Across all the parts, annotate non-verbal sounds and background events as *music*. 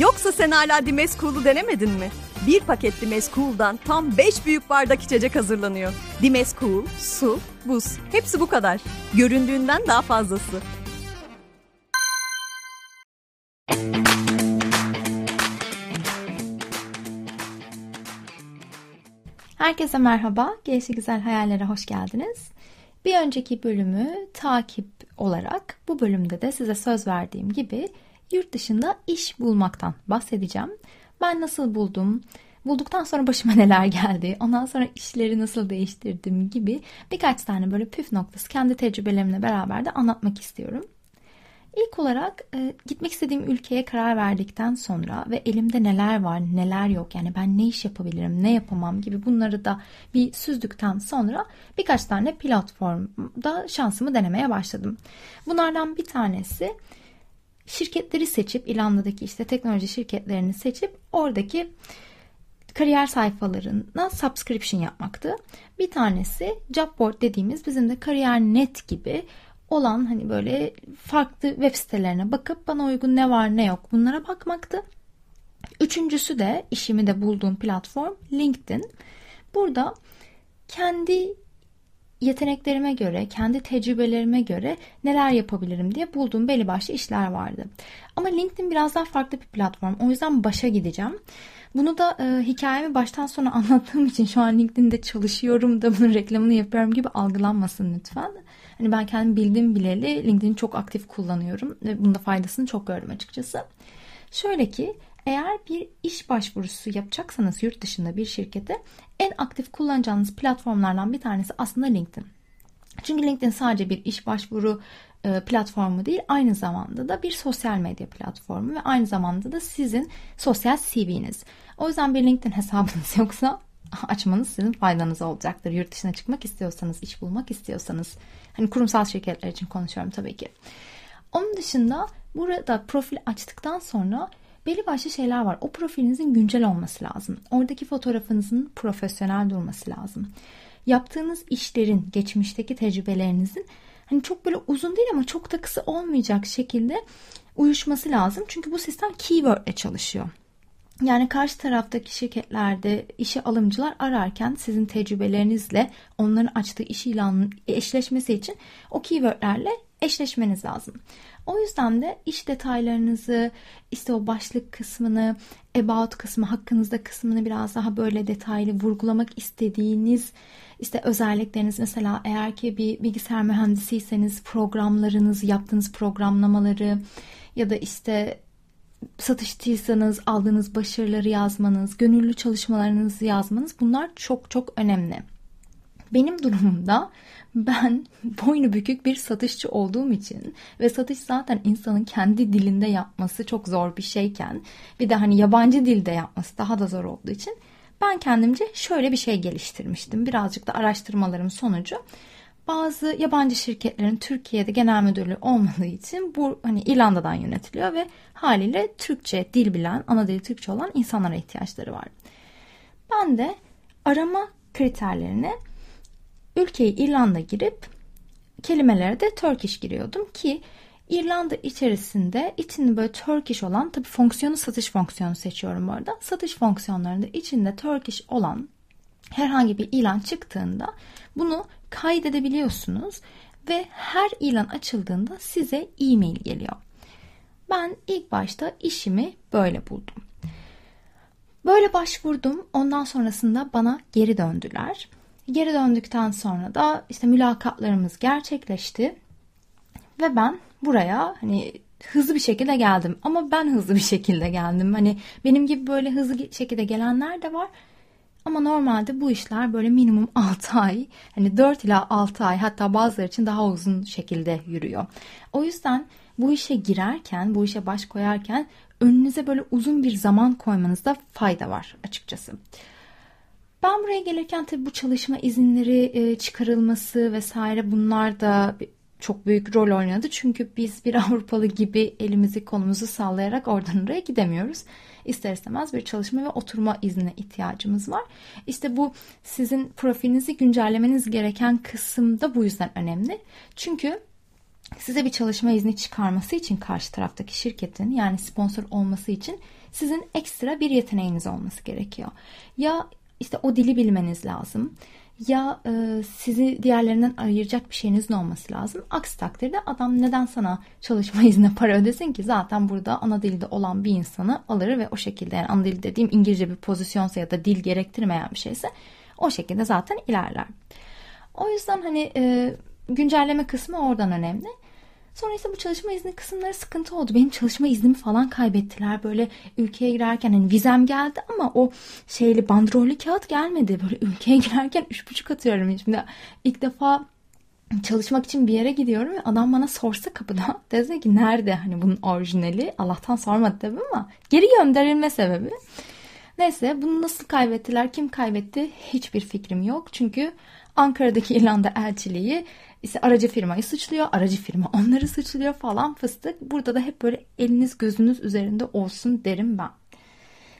Yoksa sen hala Dimes Cool'u denemedin mi? Bir paket Dimes Cool'dan tam 5 büyük bardak içecek hazırlanıyor. Dimes Cool, su, buz hepsi bu kadar. Göründüğünden daha fazlası. Herkese merhaba. Gelişi Güzel Hayallere hoş geldiniz. Bir önceki bölümü takip olarak bu bölümde de size söz verdiğim gibi yurt dışında iş bulmaktan bahsedeceğim. Ben nasıl buldum? Bulduktan sonra başıma *laughs* neler geldi? Ondan sonra işleri nasıl değiştirdim gibi birkaç tane böyle püf noktası kendi tecrübelerimle beraber de anlatmak istiyorum. İlk olarak e, gitmek istediğim ülkeye karar verdikten sonra ve elimde neler var neler yok yani ben ne iş yapabilirim ne yapamam gibi bunları da bir süzdükten sonra birkaç tane platformda şansımı denemeye başladım. Bunlardan bir tanesi şirketleri seçip İlanlı'daki işte teknoloji şirketlerini seçip oradaki kariyer sayfalarına subscription yapmaktı. Bir tanesi job board dediğimiz bizim de kariyer net gibi olan hani böyle farklı web sitelerine bakıp bana uygun ne var ne yok bunlara bakmaktı. Üçüncüsü de işimi de bulduğum platform LinkedIn. Burada kendi yeteneklerime göre, kendi tecrübelerime göre neler yapabilirim diye bulduğum belli başlı işler vardı. Ama LinkedIn biraz daha farklı bir platform. O yüzden başa gideceğim. Bunu da e, hikayemi baştan sona *laughs* anlattığım için şu an LinkedIn'de çalışıyorum da bunun reklamını yapıyorum gibi algılanmasın lütfen. Hani ben kendim bildiğim bileli LinkedIn'i çok aktif kullanıyorum ve bunda faydasını çok gördüm açıkçası. Şöyle ki eğer bir iş başvurusu yapacaksanız yurt dışında bir şirkete en aktif kullanacağınız platformlardan bir tanesi aslında LinkedIn. Çünkü LinkedIn sadece bir iş başvuru e, platformu değil aynı zamanda da bir sosyal medya platformu ve aynı zamanda da sizin sosyal CV'niz. O yüzden bir LinkedIn hesabınız *laughs* yoksa açmanız sizin faydanıza olacaktır. Yurt dışına çıkmak istiyorsanız, iş bulmak istiyorsanız. Hani kurumsal şirketler için konuşuyorum tabii ki. Onun dışında burada profil açtıktan sonra belli başlı şeyler var. O profilinizin güncel olması lazım. Oradaki fotoğrafınızın profesyonel durması lazım. Yaptığınız işlerin, geçmişteki tecrübelerinizin hani çok böyle uzun değil ama çok da kısa olmayacak şekilde uyuşması lazım. Çünkü bu sistem keyword ile çalışıyor. Yani karşı taraftaki şirketlerde işe alımcılar ararken sizin tecrübelerinizle onların açtığı iş ilanının eşleşmesi için o keywordlerle eşleşmeniz lazım. O yüzden de iş detaylarınızı, işte o başlık kısmını, about kısmı, hakkınızda kısmını biraz daha böyle detaylı vurgulamak istediğiniz işte özellikleriniz mesela eğer ki bir bilgisayar mühendisiyseniz programlarınız, yaptığınız programlamaları ya da işte satıştıysanız aldığınız başarıları yazmanız, gönüllü çalışmalarınızı yazmanız bunlar çok çok önemli. Benim durumumda ben *laughs* boynu bükük bir satışçı olduğum için ve satış zaten insanın kendi dilinde yapması çok zor bir şeyken bir de hani yabancı dilde yapması daha da zor olduğu için ben kendimce şöyle bir şey geliştirmiştim. Birazcık da araştırmalarım sonucu bazı yabancı şirketlerin Türkiye'de genel müdürlüğü olmadığı için bu hani İrlanda'dan yönetiliyor ve haliyle Türkçe dil bilen, ana dili Türkçe olan insanlara ihtiyaçları var. Ben de arama kriterlerini ülkeyi İrlanda girip kelimelere de Turkish giriyordum ki İrlanda içerisinde içinde böyle Turkish olan tabii fonksiyonu satış fonksiyonu seçiyorum bu arada. Satış fonksiyonlarında içinde Turkish olan herhangi bir ilan çıktığında bunu kaydedebiliyorsunuz ve her ilan açıldığında size e-mail geliyor. Ben ilk başta işimi böyle buldum. Böyle başvurdum. Ondan sonrasında bana geri döndüler. Geri döndükten sonra da işte mülakatlarımız gerçekleşti ve ben buraya hani hızlı bir şekilde geldim ama ben hızlı bir şekilde geldim. Hani benim gibi böyle hızlı şekilde gelenler de var. Ama normalde bu işler böyle minimum 6 *laughs* ay, hani 4 ila 6 ay hatta bazıları için daha uzun şekilde yürüyor. O yüzden bu işe girerken, bu işe baş koyarken önünüze böyle uzun bir zaman koymanızda fayda var açıkçası. Ben buraya gelirken tabii bu çalışma izinleri e, çıkarılması vesaire bunlar da çok büyük rol oynadı. Çünkü biz bir *laughs* Avrupalı gibi elimizi kolumuzu sallayarak oradan oraya gidemiyoruz. İster istemez bir çalışma ve oturma izni ihtiyacımız var. İşte bu sizin profilinizi güncellemeniz gereken kısım da bu yüzden önemli. Çünkü size bir çalışma izni çıkarması için karşı taraftaki şirketin yani sponsor olması için sizin ekstra bir yeteneğiniz olması gerekiyor. Ya işte o dili bilmeniz lazım. Ya e, sizi diğerlerinden ayıracak bir şeyinizin olması lazım. Aksi takdirde adam neden sana çalışma *laughs* izni para ödesin ki? Zaten burada ana dilde olan bir insanı alır ve o şekilde yani ana dil dediğim İngilizce bir pozisyonsa ya da dil gerektirmeyen bir şeyse o şekilde zaten ilerler. O yüzden hani e, güncelleme kısmı oradan önemli. Sonra ise bu çalışma izni kısımları sıkıntı oldu. Benim çalışma iznimi falan kaybettiler. Böyle ülkeye girerken hani vizem geldi ama o şeyli bandrollü kağıt gelmedi. Böyle ülkeye *laughs* girerken 3,5 atıyorum. Şimdi ilk defa çalışmak için bir yere gidiyorum ve adam bana sorsa kapıda *laughs* dese ki nerede hani bunun orijinali Allah'tan sormadı tabii ama geri gönderilme sebebi. Neyse bunu nasıl kaybettiler kim kaybetti hiçbir fikrim yok çünkü Ankara'daki İrlanda elçiliği işte aracı firmayı suçluyor, aracı firma onları suçluyor falan fıstık. Burada da hep böyle eliniz gözünüz üzerinde olsun derim ben.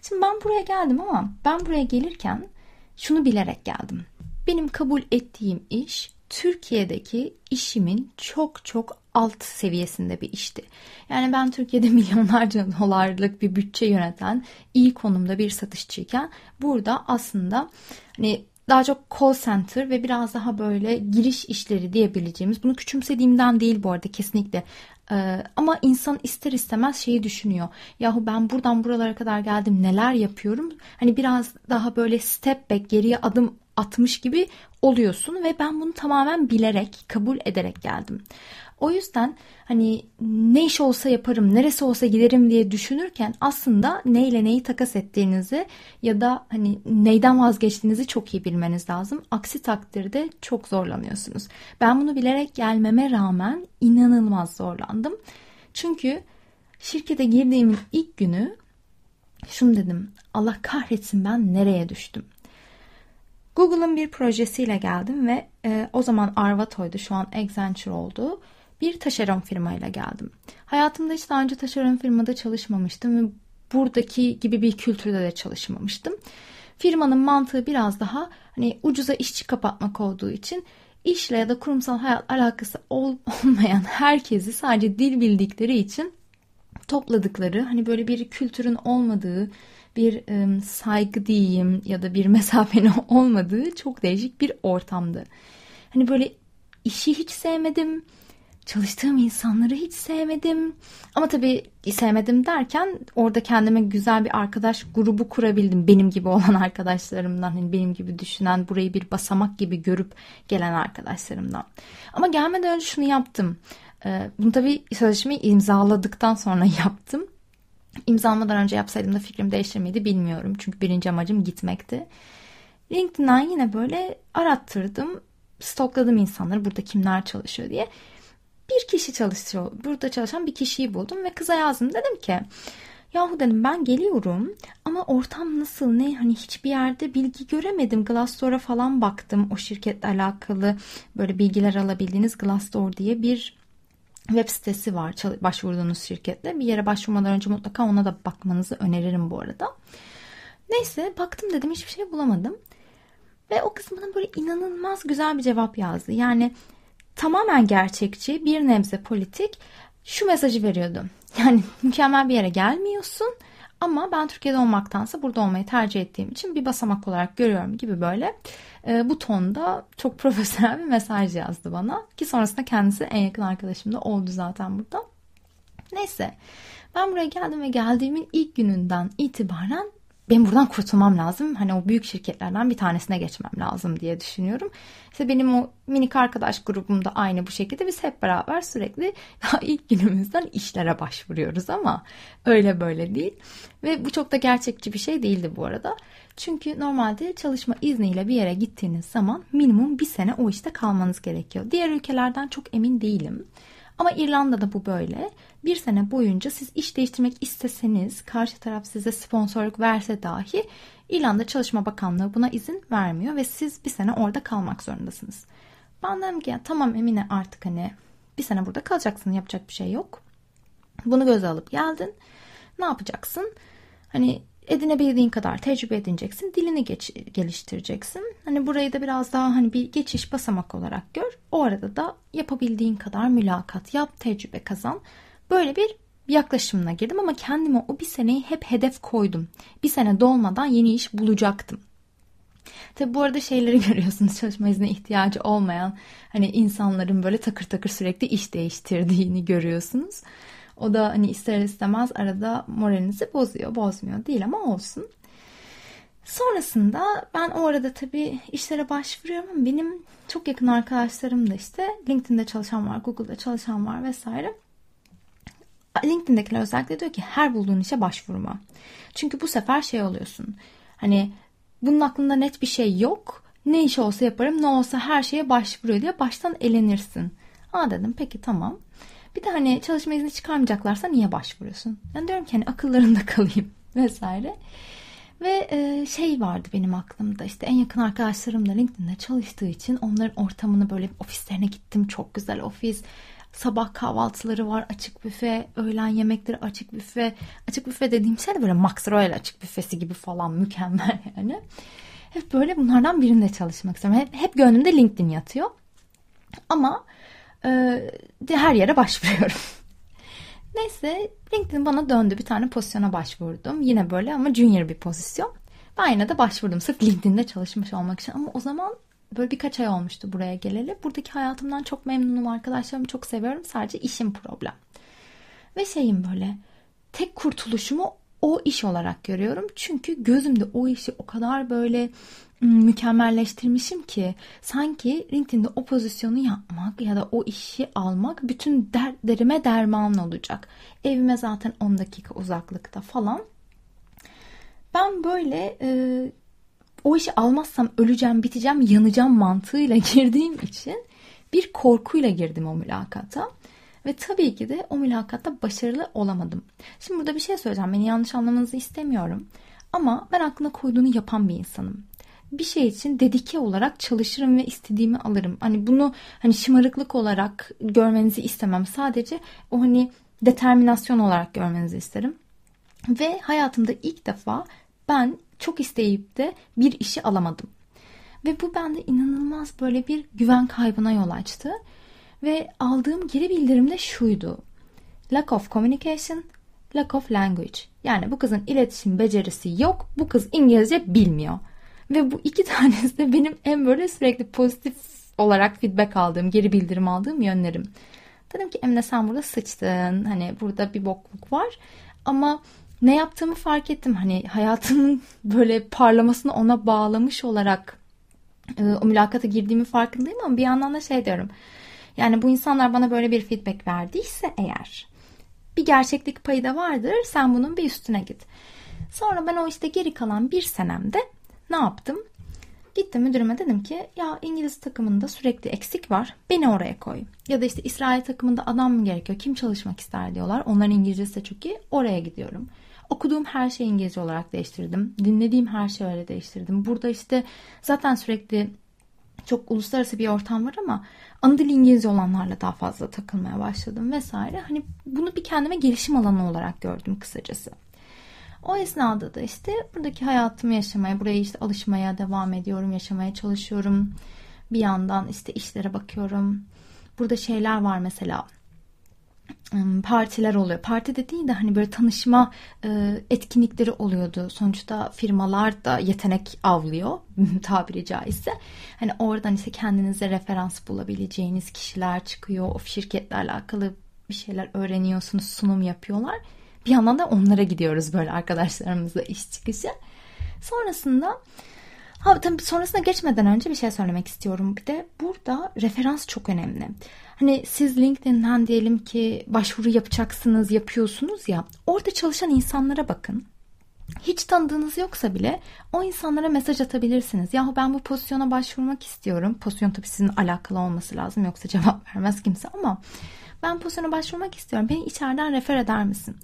Şimdi ben buraya geldim ama ben buraya gelirken şunu bilerek geldim. Benim kabul ettiğim iş Türkiye'deki işimin çok çok alt seviyesinde bir işti. Yani ben Türkiye'de *laughs* milyonlarca dolarlık bir bütçe yöneten iyi konumda bir satışçıyken burada aslında hani daha çok call center ve biraz daha böyle giriş işleri diyebileceğimiz. Bunu küçümsediğimden değil bu arada kesinlikle. Ee, ama insan ister istemez şeyi düşünüyor. Yahu ben buradan buralara kadar geldim neler yapıyorum? Hani biraz daha böyle step back geriye adım atmış gibi oluyorsun ve ben bunu tamamen bilerek, kabul ederek geldim. O yüzden hani ne iş olsa yaparım, neresi olsa giderim diye düşünürken aslında neyle neyi takas ettiğinizi ya da hani neyden vazgeçtiğinizi çok iyi bilmeniz lazım. Aksi takdirde çok zorlanıyorsunuz. Ben bunu bilerek gelmeme rağmen inanılmaz zorlandım. Çünkü şirkete girdiğimin ilk günü şunu dedim. Allah kahretsin ben nereye düştüm? Google'ın bir projesiyle geldim ve e, o zaman Arvato'ydu şu an Accenture oldu bir taşeron firmayla geldim. Hayatımda hiç daha önce taşeron firmada çalışmamıştım ve buradaki gibi bir kültürde de çalışmamıştım. Firmanın mantığı biraz daha hani ucuza işçi kapatmak olduğu için işle ya da kurumsal hayat alakası ol, olmayan herkesi sadece dil bildikleri için topladıkları hani böyle bir kültürün olmadığı bir e, saygı diyeyim ya da bir *laughs* mesafenin olmadığı çok değişik bir ortamdı. Hani böyle işi hiç sevmedim çalıştığım insanları hiç sevmedim. Ama tabii sevmedim derken orada kendime güzel bir arkadaş grubu kurabildim. Benim gibi olan arkadaşlarımdan, hani benim gibi düşünen, burayı bir basamak gibi görüp gelen arkadaşlarımdan. Ama gelmeden önce şunu yaptım. Ee, bunu tabii sözleşmeyi imzaladıktan sonra *laughs* yaptım. İmzalamadan önce yapsaydım da fikrim değişir miydi bilmiyorum. Çünkü birinci amacım gitmekti. LinkedIn'den yine böyle arattırdım. Stokladım insanları burada kimler çalışıyor diye bir kişi çalışıyor. Burada çalışan bir kişiyi buldum ve kıza yazdım. Dedim ki Yahu dedim ben geliyorum ama ortam nasıl ne hani hiçbir yerde bilgi göremedim. Glassdoor'a falan baktım o şirketle alakalı böyle bilgiler alabildiğiniz Glassdoor diye bir web sitesi var başvurduğunuz şirkette Bir yere başvurmadan önce mutlaka ona da bakmanızı öneririm bu arada. Neyse baktım dedim hiçbir şey bulamadım. Ve o kız bana böyle inanılmaz güzel bir cevap yazdı. Yani tamamen gerçekçi, bir nebze politik şu mesajı veriyordu. *laughs* Yani mükemmel bir yere gelmiyorsun ama ben Türkiye'de olmaktansa burada olmayı tercih ettiğim için bir basamak olarak görüyorum gibi böyle e, bu tonda çok *laughs* profesyonel bir mesaj yazdı bana. Ki sonrasında kendisi en yakın arkadaşım da oldu zaten burada. Neyse ben buraya geldim ve geldiğimin ilk gününden itibaren benim buradan kurtulmam lazım. Hani o büyük şirketlerden bir tanesine geçmem lazım diye düşünüyorum. İşte benim o minik arkadaş grubumda aynı bu şekilde biz hep beraber sürekli ilk günümüzden işlere başvuruyoruz ama öyle böyle değil. Ve bu çok da gerçekçi bir şey değildi bu arada. Çünkü normalde çalışma izniyle bir yere gittiğiniz zaman minimum bir sene o işte kalmanız gerekiyor. Diğer ülkelerden çok emin değilim. Ama İrlanda'da bu böyle. Bir sene boyunca siz iş değiştirmek isteseniz, karşı taraf size sponsorluk verse dahi İrlanda Çalışma Bakanlığı buna izin vermiyor ve siz bir sene orada kalmak zorundasınız. Ben dedim ki ya, tamam Emine artık hani bir sene burada kalacaksın yapacak bir şey yok. Bunu göze alıp geldin. Ne yapacaksın? Hani edinebildiğin kadar tecrübe edineceksin. Dilini geç, geliştireceksin. Hani burayı da biraz daha hani bir geçiş basamak olarak gör. O arada da yapabildiğin kadar mülakat yap, tecrübe kazan. Böyle bir yaklaşımına girdim ama kendime o bir seneyi hep hedef koydum. Bir sene dolmadan yeni iş bulacaktım. Tabi bu arada şeyleri *laughs* görüyorsunuz çalışma izni ihtiyacı olmayan hani insanların böyle takır takır sürekli iş değiştirdiğini görüyorsunuz. O da hani ister istemez arada moralinizi bozuyor. Bozmuyor değil ama olsun. Sonrasında ben o arada tabii işlere başvuruyorum ama benim çok yakın arkadaşlarım da işte LinkedIn'de çalışan var, Google'da çalışan var vesaire. LinkedIn'dekiler özellikle diyor ki her bulduğun işe başvurma. Çünkü bu sefer şey oluyorsun. Hani bunun aklında net bir şey yok. Ne iş olsa yaparım, ne olsa her şeye başvuruyor diye baştan elenirsin. Aa dedim peki tamam. Bir de hani çalışma izni çıkarmayacaklarsa niye başvuruyorsun? Yani diyorum ki hani akıllarında *laughs* kalayım vesaire. Ve e, şey vardı benim aklımda işte en yakın arkadaşlarım da LinkedIn'de çalıştığı için onların ortamını böyle ofislerine gittim. Çok güzel ofis. Sabah kahvaltıları var açık büfe, öğlen yemekleri açık büfe. Açık büfe dediğim şey de böyle Max Royal açık büfesi gibi falan mükemmel *laughs* yani. Hep böyle bunlardan birinde çalışmak istiyorum. Hep, hep gönlümde LinkedIn yatıyor. Ama ee, de her yere başvuruyorum. *laughs* Neyse LinkedIn bana döndü bir tane pozisyona başvurdum. Yine böyle ama junior bir pozisyon. Ben yine de başvurdum sırf LinkedIn'de çalışmış olmak için. Ama o zaman böyle birkaç ay olmuştu buraya geleli. Buradaki hayatımdan çok memnunum arkadaşlarımı çok seviyorum. Sadece işim problem. Ve şeyim böyle tek kurtuluşumu o iş olarak görüyorum. Çünkü gözümde o işi o kadar böyle Hmm, mükemmelleştirmişim ki sanki LinkedIn'de o pozisyonu yapmak ya da o işi almak bütün dertlerime derman olacak. Evime zaten 10 dakika uzaklıkta falan. Ben böyle e, o işi almazsam öleceğim, biteceğim, yanacağım mantığıyla *laughs* girdiğim için bir korkuyla girdim o mülakata. Ve tabii ki de o mülakatta başarılı olamadım. Şimdi burada bir şey söyleyeceğim. Beni yanlış anlamanızı istemiyorum. Ama ben aklına koyduğunu yapan bir insanım bir şey için dedike olarak çalışırım ve istediğimi alırım. Hani bunu hani şımarıklık olarak görmenizi istemem. Sadece o hani determinasyon olarak görmenizi isterim. Ve hayatımda ilk defa ben çok isteyip de bir işi alamadım. Ve bu bende inanılmaz böyle bir güven kaybına yol açtı. Ve aldığım geri bildirim de şuydu. Lack of communication, lack of language. Yani bu kızın iletişim becerisi yok, bu kız İngilizce bilmiyor. Ve bu iki *laughs* tanesi de benim en böyle sürekli pozitif olarak feedback aldığım, geri bildirim aldığım yönlerim. Dedim ki Emine sen burada sıçtın. Hani burada bir bokluk var. Ama ne yaptığımı fark ettim. Hani hayatımın *laughs* böyle parlamasını ona bağlamış olarak e, o mülakata girdiğimi farkındayım ama bir yandan da şey diyorum. Yani bu insanlar bana böyle bir feedback verdiyse eğer bir gerçeklik payı da vardır. Sen bunun bir üstüne git. Sonra ben o işte geri kalan bir senemde ne yaptım? Gittim müdürüme dedim ki ya İngiliz takımında sürekli eksik var. Beni oraya koy. Ya da işte İsrail takımında adam mı gerekiyor? Kim çalışmak ister diyorlar. Onların İngilizcesi de çok iyi. Oraya gidiyorum. Okuduğum her şeyi İngilizce olarak değiştirdim. Dinlediğim her şeyi öyle değiştirdim. Burada işte zaten sürekli çok uluslararası bir ortam var ama ana dil İngilizce olanlarla daha fazla takılmaya başladım vesaire. Hani bunu bir kendime gelişim alanı olarak gördüm kısacası. O esnada da işte buradaki hayatımı yaşamaya, buraya işte alışmaya devam ediyorum, yaşamaya çalışıyorum. Bir yandan işte işlere bakıyorum. Burada şeyler var mesela hmm, partiler oluyor. Parti dediği de hani böyle tanışma e, etkinlikleri oluyordu. Sonuçta firmalar da yetenek avlıyor *laughs* tabiri caizse. Hani oradan işte kendinize referans bulabileceğiniz kişiler çıkıyor. O şirketle alakalı bir şeyler öğreniyorsunuz, sunum yapıyorlar. Bir yandan da onlara gidiyoruz böyle arkadaşlarımızla iş çıkışı. Sonrasında ha, tabii sonrasına geçmeden önce bir şey söylemek istiyorum. Bir de burada referans çok önemli. Hani siz LinkedIn'den diyelim ki başvuru yapacaksınız, yapıyorsunuz ya. Orada çalışan insanlara bakın. Hiç tanıdığınız yoksa bile o insanlara mesaj atabilirsiniz. Yahu ben bu pozisyona başvurmak istiyorum. Pozisyon tabii sizin alakalı olması lazım yoksa cevap vermez kimse ama ben pozisyona başvurmak istiyorum. Beni içeriden refer eder misin?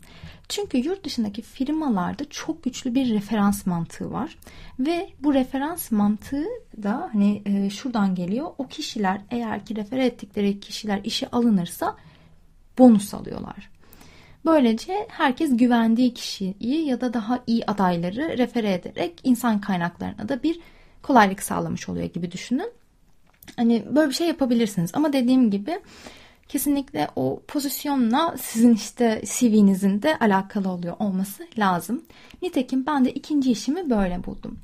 Çünkü yurt dışındaki firmalarda çok güçlü bir referans mantığı var. Ve bu referans mantığı da hani e, şuradan geliyor. O kişiler eğer ki refer ettikleri kişiler işe alınırsa bonus alıyorlar. Böylece herkes güvendiği kişiyi ya da daha iyi adayları refere ederek insan kaynaklarına da bir kolaylık sağlamış oluyor gibi düşünün. Hani böyle bir şey yapabilirsiniz ama dediğim gibi kesinlikle o pozisyonla sizin işte CV'nizin de alakalı oluyor olması lazım. Nitekim ben de ikinci işimi böyle buldum.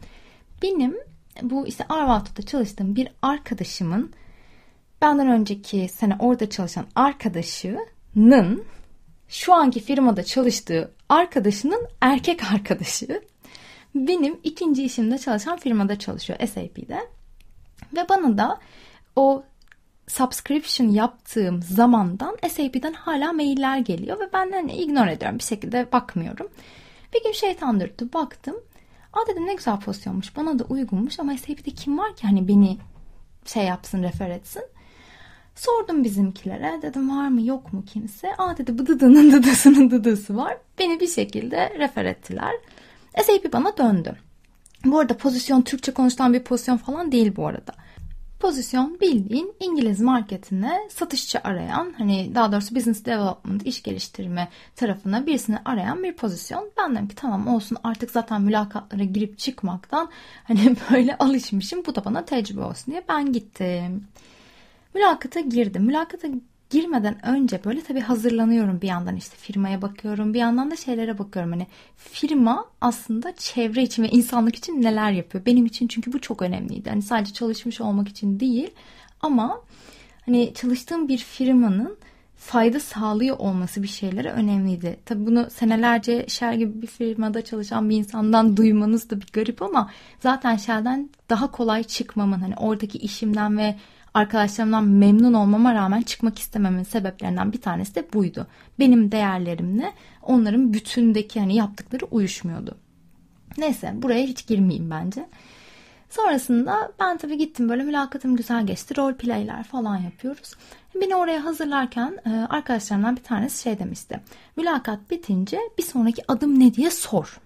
Benim bu işte Arvato'da çalıştığım bir arkadaşımın benden önceki sene orada çalışan arkadaşının şu anki firmada çalıştığı arkadaşının erkek arkadaşı benim ikinci işimde çalışan firmada çalışıyor SAP'de. Ve bana da o subscription yaptığım zamandan SAP'den hala mailler geliyor ve ben hani ignore ediyorum bir şekilde bakmıyorum. Bir gün şeytan dürttü baktım. Aa dedim ne güzel pozisyonmuş bana da uygunmuş ama SAP'de kim var ki hani beni şey yapsın refer etsin. Sordum bizimkilere dedim var mı yok mu kimse. Aa dedi bu dıdının dıdısının dıdısı var. Beni bir şekilde refer ettiler. SAP bana döndü. Bu arada pozisyon Türkçe konuşulan bir pozisyon falan değil bu arada. Pozisyon bildiğin İngiliz marketine satışçı arayan hani daha doğrusu business development iş geliştirme tarafına birisini arayan bir pozisyon. Ben dedim ki tamam olsun artık zaten mülakatlara girip çıkmaktan hani *laughs* böyle alışmışım bu da bana tecrübe olsun diye ben gittim. Mülakata girdim. Mülakata girmeden önce böyle tabii hazırlanıyorum bir yandan işte firmaya bakıyorum bir yandan da şeylere bakıyorum hani firma aslında çevre için ve insanlık için neler yapıyor benim için çünkü bu çok önemliydi hani sadece çalışmış olmak için değil ama hani çalıştığım bir firmanın fayda sağlıyor olması bir şeylere önemliydi. Tabii bunu senelerce Shell gibi bir firmada çalışan bir insandan duymanız da bir garip ama zaten Shell'den daha kolay çıkmamın hani oradaki işimden ve Arkadaşlarımdan memnun olmama rağmen çıkmak istememin sebeplerinden bir tanesi de buydu. Benim değerlerimle onların bütündeki hani yaptıkları uyuşmuyordu. Neyse buraya hiç girmeyeyim bence. Sonrasında ben tabii gittim böyle mülakatım güzel geçti. Rol playler falan yapıyoruz. Beni oraya hazırlarken e, arkadaşlarımdan bir tanesi şey demişti. Mülakat bitince bir sonraki adım ne diye sor.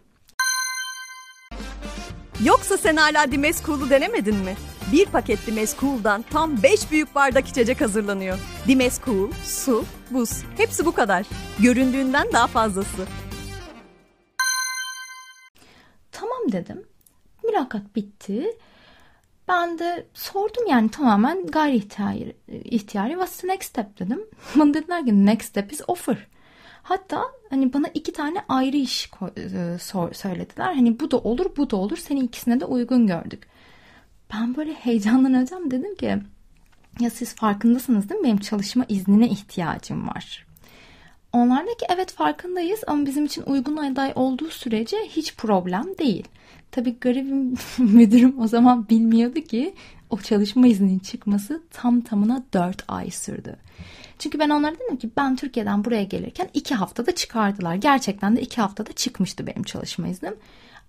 Yoksa sen hala Dimes Cool'u denemedin mi? bir paket Dimes Cool'dan tam 5 büyük bardak içecek hazırlanıyor. Dimes Cool, su, buz hepsi bu kadar. Göründüğünden daha fazlası. Tamam dedim. Mülakat bitti. Ben de sordum yani tamamen gayri ihtiyari, ihtiyari what's the next step dedim. *laughs* Bana dediler ki next step is offer. Hatta hani bana iki tane ayrı iş e, söylediler. Hani bu da olur bu da olur seni ikisine de uygun gördük. Ben böyle heyecanlanacağım dedim ki ya siz farkındasınız değil mi? Benim çalışma iznine ihtiyacım var. Onlar da ki evet farkındayız ama bizim için uygun aday olduğu sürece hiç problem değil. Tabii garibim *laughs* müdürüm o zaman bilmiyordu ki o çalışma izninin çıkması tam tamına 4 ay sürdü. Çünkü ben onlara dedim ki ben Türkiye'den buraya gelirken 2 haftada çıkardılar. Gerçekten de 2 haftada çıkmıştı benim çalışma iznim.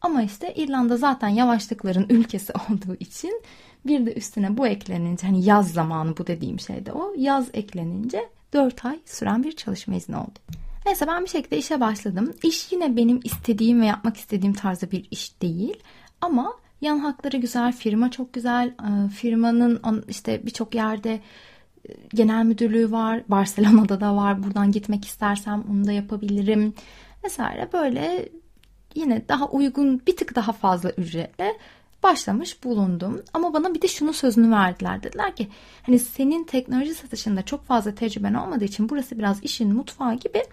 Ama işte İrlanda zaten yavaşlıkların ülkesi *laughs* olduğu için bir de üstüne bu eklenince hani yaz zamanı bu dediğim şey de o. Yaz eklenince 4 ay süren bir çalışma izni oldu. Neyse ben bir şekilde işe başladım. İş yine benim istediğim ve yapmak istediğim tarzda bir iş değil. Ama yan hakları güzel, firma çok güzel. Ee, firmanın işte birçok yerde e, genel müdürlüğü var. Barcelona'da da var. Buradan gitmek istersem onu da yapabilirim. Vesaire böyle yine daha uygun bir tık daha fazla ücretle başlamış bulundum. Ama bana bir de şunu sözünü verdiler. Dediler ki hani senin teknoloji satışında çok fazla tecrüben olmadığı için burası biraz işin mutfağı gibi.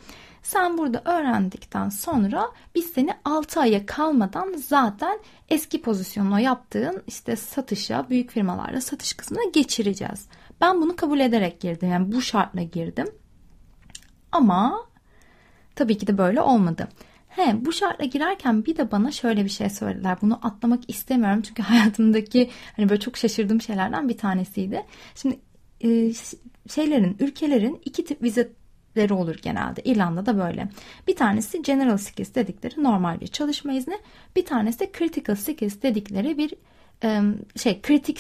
Sen burada öğrendikten sonra biz seni 6 aya kalmadan zaten eski pozisyonuna yaptığın işte satışa, büyük firmalarla satış kısmına geçireceğiz. Ben bunu kabul ederek girdim. Yani bu şartla girdim. Ama tabii ki de böyle olmadı. He bu şartla girerken bir de bana şöyle bir şey söylediler. Bunu atlamak istemiyorum çünkü *laughs* hayatımdaki hani böyle çok şaşırdığım şeylerden bir tanesiydi. Şimdi e, şeylerin, ülkelerin iki tip vize olur genelde. İrlanda'da böyle. Bir tanesi General Sickness dedikleri normal bir çalışma izni. Bir tanesi de Critical Sickness dedikleri bir şey kritik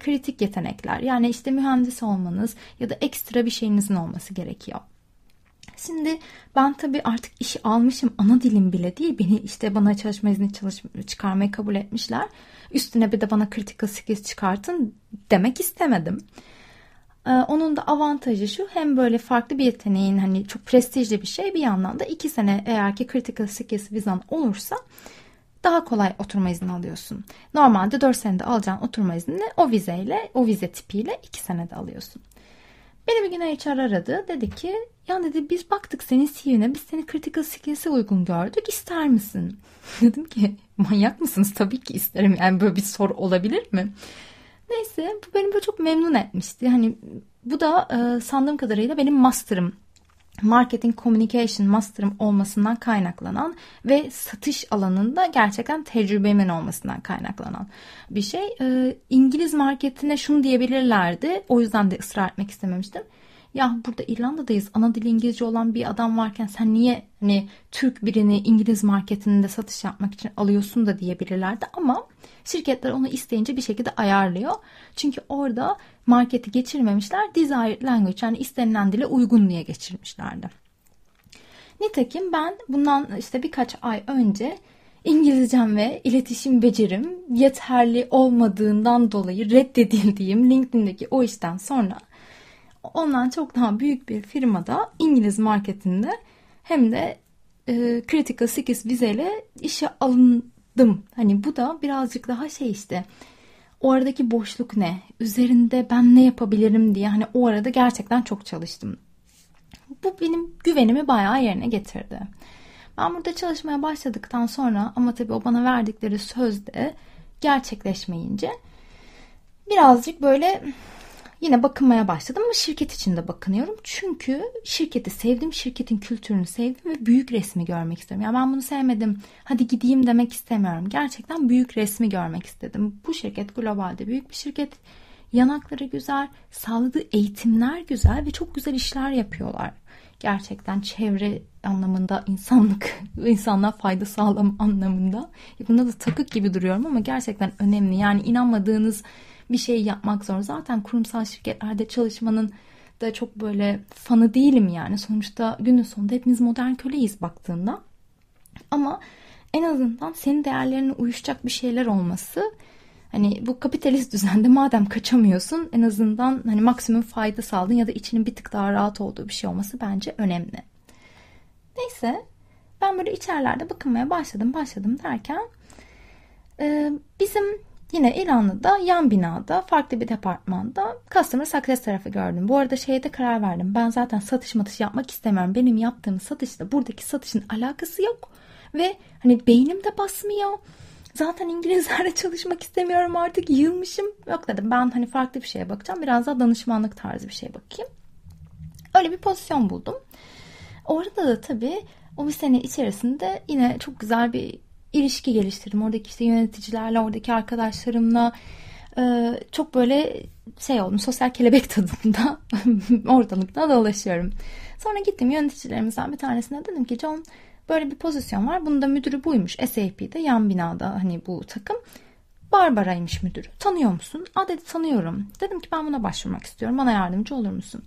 kritik yetenekler. Yani işte mühendis olmanız ya da ekstra bir şeyinizin olması gerekiyor. Şimdi ben tabii artık işi almışım ana dilim bile değil. Beni işte bana çalışma izni çalış çıkarmayı kabul etmişler. Üstüne bir de bana critical skills çıkartın demek istemedim. Ee, onun da avantajı şu hem böyle farklı bir yeteneğin hani çok prestijli bir şey bir yandan da iki sene eğer ki critical skills vizan olursa daha kolay oturma izni alıyorsun. Normalde 4 senede alacağın oturma iznini o vizeyle, o vize tipiyle 2 senede alıyorsun. Beni bir gün HR aradı. Dedi ki yani dedi biz baktık senin CV'ne biz seni critical skills'e uygun gördük ister misin? *laughs* Dedim ki manyak mısınız tabii ki isterim yani böyle bir soru olabilir mi? Neyse bu beni böyle çok memnun etmişti. Hani bu da e, sandığım kadarıyla benim master'ım marketing communication master'ım olmasından kaynaklanan ve satış alanında gerçekten tecrübemin olmasından kaynaklanan bir şey. E, İngiliz marketine şunu diyebilirlerdi. O yüzden de ısrar etmek istememiştim. Ya burada İrlanda'dayız. Ana dil İngilizce olan bir adam varken sen niye hani Türk birini İngiliz marketinde satış yapmak için alıyorsun da diyebilirlerdi ama şirketler onu isteyince bir şekilde ayarlıyor. Çünkü orada marketi geçirmemişler. Desired language yani istenilen dile uygun diye geçirmişlerdi. Nitekim ben bundan işte birkaç ay önce İngilizcem ve iletişim becerim yeterli olmadığından dolayı reddedildiğim LinkedIn'deki o işten sonra ondan çok daha büyük bir firmada İngiliz marketinde hem de e, Critical 8 vizeyle işe alındım. Hani bu da birazcık daha şey işte o aradaki boşluk ne? Üzerinde ben ne yapabilirim diye hani o arada gerçekten çok çalıştım. Bu benim güvenimi bayağı yerine getirdi. Ben burada çalışmaya başladıktan sonra ama tabii o bana verdikleri sözde gerçekleşmeyince birazcık böyle Yine bakınmaya başladım ama şirket içinde bakınıyorum. Çünkü şirketi sevdim, şirketin kültürünü sevdim ve büyük resmi görmek istiyorum. Yani ben bunu sevmedim, hadi gideyim demek istemiyorum. Gerçekten büyük resmi görmek istedim. Bu şirket globalde büyük bir şirket. Yanakları güzel, sağladığı eğitimler güzel ve çok güzel işler yapıyorlar. Gerçekten çevre anlamında, insanlık, *laughs* insanlığa fayda sağlam anlamında. E, bunda da takık gibi duruyorum ama gerçekten önemli. Yani inanmadığınız bir şey yapmak zor. Zaten kurumsal şirketlerde çalışmanın da çok böyle fanı değilim yani. Sonuçta günün sonunda hepimiz modern köleyiz baktığında. Ama en azından senin değerlerine uyuşacak bir şeyler olması hani bu kapitalist düzende madem kaçamıyorsun en azından hani maksimum fayda sağladın ya da içinin bir tık daha rahat olduğu bir şey olması bence önemli. Neyse ben böyle içerlerde bakınmaya başladım başladım derken bizim Yine da yan binada farklı bir departmanda Customer Success tarafı gördüm. Bu arada şeyde karar verdim. Ben zaten satış matış yapmak istemiyorum. Benim yaptığım satışla buradaki satışın alakası yok. Ve hani beynim de basmıyor. Zaten İngilizlerle *laughs* çalışmak istemiyorum artık yılmışım. Yok dedim ben hani farklı bir şeye bakacağım. Biraz daha danışmanlık tarzı bir şeye bakayım. Öyle bir pozisyon buldum. Orada da tabii o bir sene içerisinde yine çok güzel bir ilişki geliştirdim. Oradaki işte yöneticilerle, oradaki arkadaşlarımla e, çok böyle şey oldum. Sosyal kelebek *laughs* tadında ortalıkta dolaşıyorum. Sonra gittim yöneticilerimizden bir tanesine dedim ki John böyle bir pozisyon var. Bunun da müdürü buymuş. SAP'de yan binada hani bu takım. Barbara'ymış müdürü. Tanıyor musun? Aa dedi tanıyorum. Dedim ki ben buna başvurmak istiyorum. Bana yardımcı olur musun?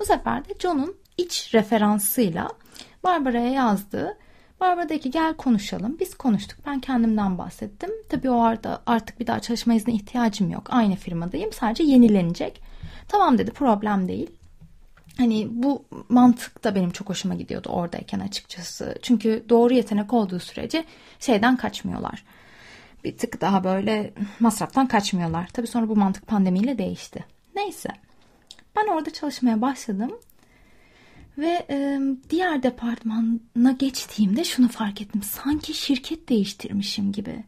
Bu sefer de John'un iç referansıyla Barbara'ya yazdığı Barbara dedi ki gel konuşalım. Biz konuştuk. Ben kendimden bahsettim. Tabii o arada artık bir daha çalışma izni ihtiyacım yok. Aynı firmadayım. Sadece yenilenecek. Tamam dedi problem değil. Hani bu mantık da benim çok hoşuma gidiyordu oradayken açıkçası. Çünkü doğru yetenek olduğu sürece şeyden kaçmıyorlar. Bir tık daha böyle masraftan kaçmıyorlar. Tabii sonra bu mantık pandemiyle değişti. Neyse. Ben orada çalışmaya başladım ve e, diğer departmana geçtiğimde şunu fark ettim. Sanki şirket değiştirmişim gibi.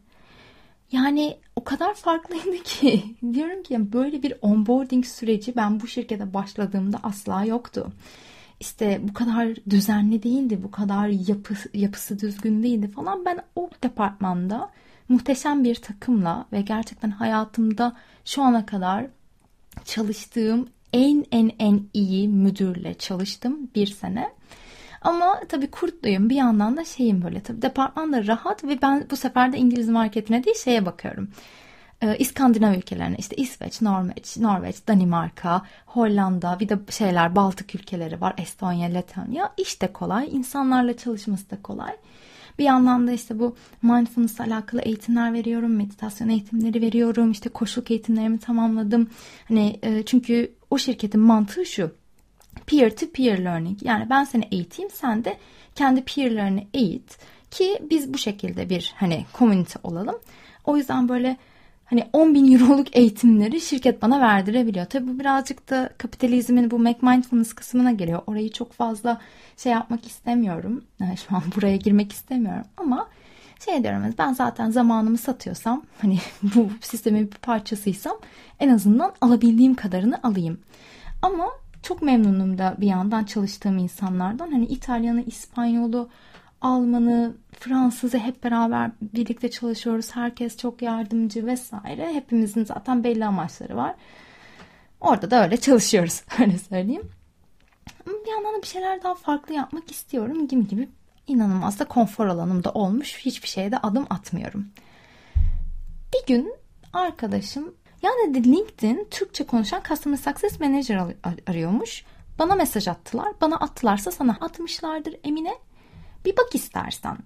Yani o kadar farklıydı ki *laughs* diyorum ki böyle bir onboarding süreci ben bu şirkete başladığımda asla yoktu. İşte bu kadar düzenli değildi, bu kadar yapı, yapısı düzgün değildi falan. Ben o departmanda muhteşem bir takımla ve gerçekten hayatımda şu ana kadar çalıştığım en en en iyi müdürle çalıştım bir sene. Ama tabii kurtluyum bir yandan da şeyim böyle tabii departmanda rahat ve ben bu sefer de İngiliz marketine değil şeye bakıyorum. Ee, İskandinav ülkelerine işte İsveç, Norveç, Norveç, Danimarka, Hollanda bir de şeyler Baltık ülkeleri var Estonya, Letonya İş de kolay insanlarla çalışması da kolay. Bir yandan da işte bu mindfulness alakalı eğitimler veriyorum, meditasyon eğitimleri veriyorum, işte koşuluk eğitimlerimi tamamladım. Hani e, çünkü o şirketin mantığı şu. Peer to peer learning yani ben seni eğiteyim sen de kendi peerlerini eğit ki biz bu şekilde bir hani komünite olalım. O yüzden böyle hani 10 bin euroluk eğitimleri şirket bana verdirebiliyor. Tabi bu birazcık da kapitalizmin bu make mindfulness kısmına geliyor. Orayı çok fazla şey yapmak istemiyorum. Yani ee, şu an buraya girmek istemiyorum ama şey diyorum hani ben zaten zamanımı satıyorsam hani *laughs* bu sistemin bir parçasıysam en azından alabildiğim kadarını alayım. Ama çok memnunum da bir yandan çalıştığım insanlardan. Hani İtalyanı, İspanyolu, Almanı, Fransızı hep beraber birlikte çalışıyoruz. Herkes çok yardımcı vesaire. Hepimizin zaten belli amaçları var. Orada da öyle çalışıyoruz *laughs* öyle söyleyeyim. Bir yandan da bir şeyler daha farklı yapmak istiyorum gibi gibi inanılmaz da konfor alanımda olmuş. Hiçbir şeye de adım atmıyorum. Bir gün arkadaşım ya dedi LinkedIn Türkçe konuşan Customer Success Manager arıyormuş. Bana mesaj attılar. Bana attılarsa sana atmışlardır Emine. Bir bak istersen.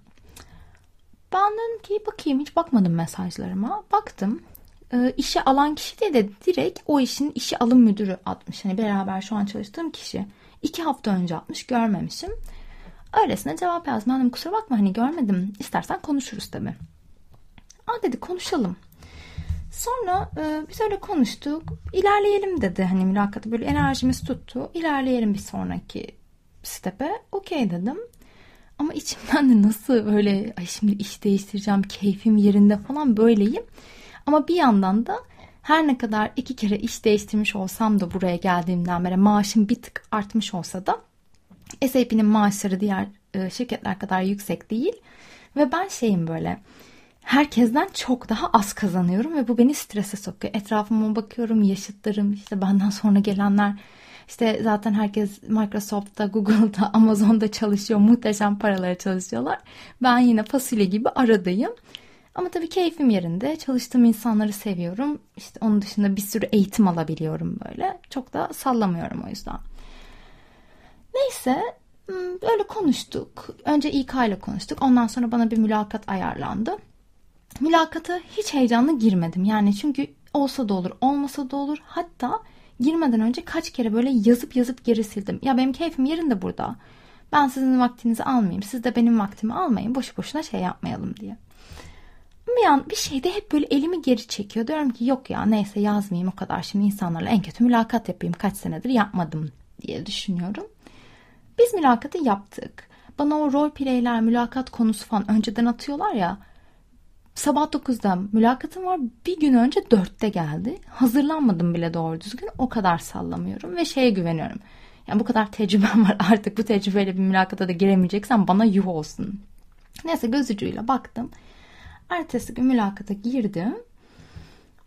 Ben dedim ki bakayım hiç bakmadım mesajlarıma. Baktım. E, işe alan kişi de, de direkt o işin işe alım müdürü atmış. Hani beraber şu an çalıştığım kişi. iki hafta önce atmış görmemişim. Öylesine cevap yazdım. hanım kusura bakma hani görmedim. İstersen konuşuruz tabi. Aa dedi konuşalım. Sonra e, biz öyle konuştuk. İlerleyelim dedi hani mülakatı böyle enerjimiz tuttu. İlerleyelim bir sonraki step'e. Okey dedim. Ama içimden de nasıl öyle ay şimdi iş değiştireceğim keyfim yerinde falan böyleyim. Ama bir yandan da her ne kadar iki kere iş değiştirmiş olsam da buraya geldiğimden beri maaşım bir tık artmış olsa da SAP'nin maaşları diğer e, şirketler kadar yüksek değil. Ve ben şeyim böyle herkesten çok daha az kazanıyorum ve bu beni strese sokuyor. Etrafıma bakıyorum, yaşıtlarım, işte benden sonra gelenler işte zaten herkes Microsoft'ta, Google'da, *laughs* Amazon'da çalışıyor. Muhteşem paralara çalışıyorlar. Ben yine fasulye gibi aradayım. Ama tabii keyfim yerinde. Çalıştığım insanları seviyorum. İşte onun dışında bir sürü eğitim alabiliyorum böyle. Çok da sallamıyorum o yüzden. Neyse hmm, böyle konuştuk. Önce İK ile konuştuk. Ondan sonra bana bir mülakat ayarlandı. Mülakata hiç heyecanlı girmedim. Yani çünkü olsa da olur, olmasa da olur. Hatta girmeden önce kaç kere böyle yazıp yazıp geri sildim. Ya benim keyfim yerinde burada. Ben sizin vaktinizi almayayım. Siz de benim vaktimi almayın. Boşu boşuna şey yapmayalım diye. Bir an bir şeyde hep böyle elimi geri çekiyor. Diyorum ki yok ya neyse yazmayayım o kadar. Şimdi insanlarla en kötü mülakat yapayım. Kaç senedir yapmadım diye düşünüyorum. Biz mülakatı yaptık. Bana o rol pireyler mülakat konusu falan önceden atıyorlar ya. Sabah 9'da mülakatım var. Bir gün önce 4'te geldi. Hazırlanmadım bile doğru düzgün. O kadar sallamıyorum ve şeye güveniyorum. Yani bu kadar tecrübem var *laughs* artık bu tecrübeyle bir mülakata da giremeyeceksen bana yuh olsun. Neyse gözücüyle baktım. Ertesi gün mülakata girdim.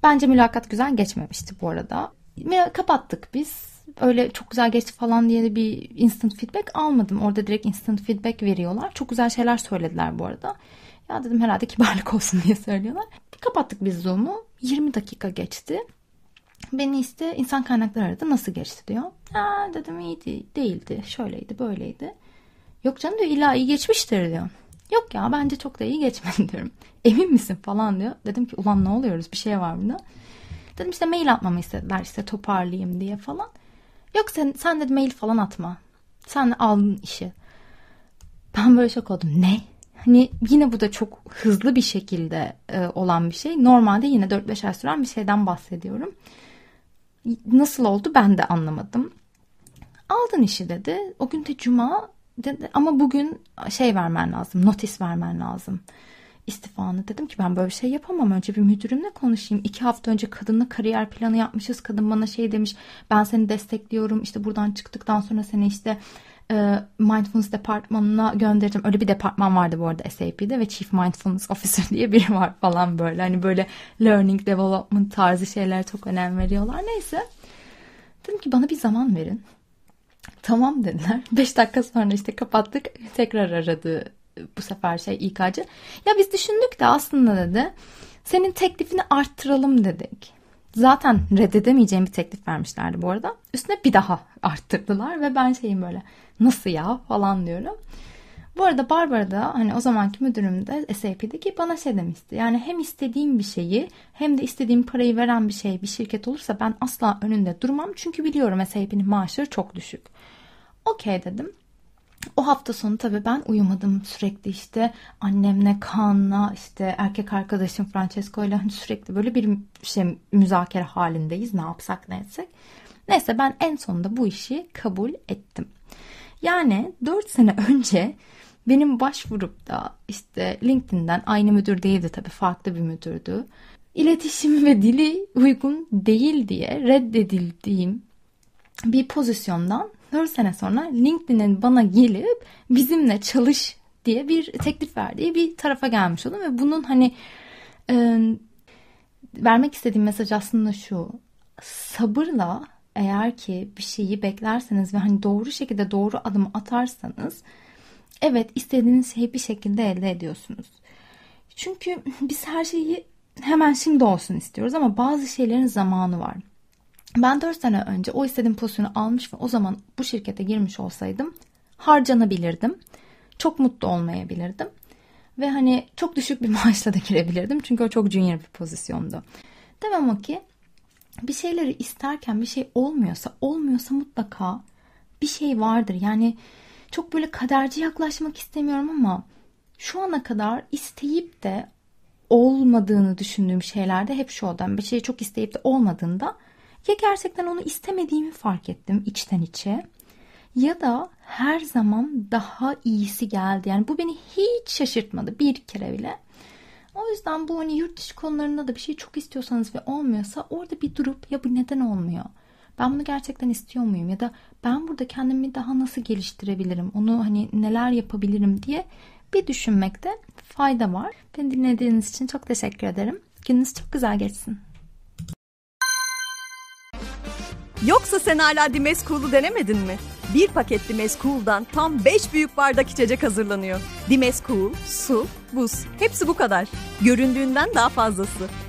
Bence mülakat güzel geçmemişti bu arada. Kapattık biz. Öyle çok güzel geçti falan diye de bir instant feedback almadım. Orada direkt instant feedback veriyorlar. Çok güzel şeyler söylediler bu arada. Ya dedim herhalde kibarlık *laughs* olsun diye söylüyorlar. Kapattık biz Zoom'u. 20 dakika geçti. Beni işte insan kaynakları aradı. Nasıl geçti diyor. Aa dedim iyiydi, değildi, şöyleydi, böyleydi. Yok canım diyor illa iyi geçmiştir diyor. Yok ya bence çok da iyi geçmedi *laughs* diyorum. Emin misin falan diyor. Dedim ki ulan ne oluyoruz bir şey var mı da. Dedim işte mail atmamı istediler işte toparlayayım diye falan. Yok sen, sen de mail falan atma. Sen aldın işi. Ben böyle şok oldum. Ne? Hani yine bu da çok hızlı bir şekilde e, olan bir şey. Normalde yine 4-5 ay süren bir şeyden bahsediyorum. Nasıl oldu ben de anlamadım. Aldın işi dedi. O gün de cuma dedi ama bugün şey vermen lazım. Notis vermen lazım istifanı. Dedim ki ben böyle bir şey yapamam. Önce bir müdürümle konuşayım. İki hafta önce kadınla kariyer planı yapmışız. Kadın bana şey demiş. Ben seni destekliyorum. işte buradan çıktıktan sonra seni işte e, mindfulness departmanına göndereceğim. Öyle bir departman vardı bu arada SAP'de ve Chief Mindfulness *laughs* Officer diye biri var falan böyle. Hani böyle learning development tarzı şeyler çok önem veriyorlar. Neyse. Dedim ki bana bir zaman verin. Tamam dediler. 5 *laughs* dakika sonra işte kapattık. Tekrar aradı bu sefer şey İK'cı. Ya biz düşündük de aslında dedi. Senin teklifini arttıralım dedik. Zaten reddedemeyeceğim bir teklif vermişlerdi bu arada. Üstüne bir daha arttırdılar ve ben şeyim böyle nasıl ya falan diyorum. Bu arada Barbara da hani o zamanki müdürüm de SAP'deki bana şey demişti. Yani hem istediğim bir şeyi hem de istediğim parayı veren bir şey bir şirket olursa ben asla önünde durmam. Çünkü biliyorum SAP'nin maaşları çok düşük. Okey dedim. O hafta sonu tabii ben uyumadım sürekli işte annemle Kaan'la işte erkek arkadaşım Francesco ile hani sürekli böyle bir şey müzakere halindeyiz ne yapsak ne etsek. Neyse ben en sonunda bu işi kabul ettim. Yani 4 sene *laughs* önce benim başvurup da işte LinkedIn'den aynı müdür değildi tabii farklı bir müdürdü. İletişim ve dili uygun değil diye reddedildiğim bir pozisyondan 4 sene sonra LinkedIn'in bana gelip bizimle çalış diye bir teklif verdiği bir tarafa gelmiş oldum ve bunun hani e, vermek istediğim mesaj aslında şu sabırla eğer ki bir şeyi beklerseniz ve hani doğru şekilde doğru adım atarsanız evet istediğiniz şeyi bir şekilde elde ediyorsunuz. Çünkü biz her şeyi hemen şimdi olsun istiyoruz ama bazı şeylerin zamanı var. Ben 4 sene önce o istediğim pozisyonu almış ve o zaman bu şirkete girmiş olsaydım harcanabilirdim. Çok mutlu olmayabilirdim. Ve hani çok düşük bir *laughs* maaşla da girebilirdim. Çünkü o çok junior bir pozisyondu. Demem o ki bir şeyleri isterken bir şey olmuyorsa olmuyorsa mutlaka bir şey vardır. Yani çok böyle kaderci yaklaşmak istemiyorum ama şu ana kadar isteyip de olmadığını düşündüğüm şeylerde hep şu odan bir şeyi çok isteyip de olmadığında ya gerçekten onu istemediğimi fark ettim içten içe ya da her zaman daha iyisi geldi. Yani bu beni hiç şaşırtmadı bir kere bile. O yüzden bu hani yurt dışı konularında da bir şey çok istiyorsanız ve olmuyorsa orada bir durup ya bu neden olmuyor? Ben bunu gerçekten istiyor muyum? Ya da ben burada kendimi daha nasıl geliştirebilirim? Onu hani neler yapabilirim diye bir düşünmekte fayda var. Beni dinlediğiniz için çok teşekkür ederim. Gününüz çok güzel geçsin. Yoksa sen hala Dimes Cool'u denemedin mi? Bir paket Dimes Cool'dan tam 5 büyük bardak içecek hazırlanıyor. Dimes Cool, su, buz hepsi bu kadar. Göründüğünden daha fazlası.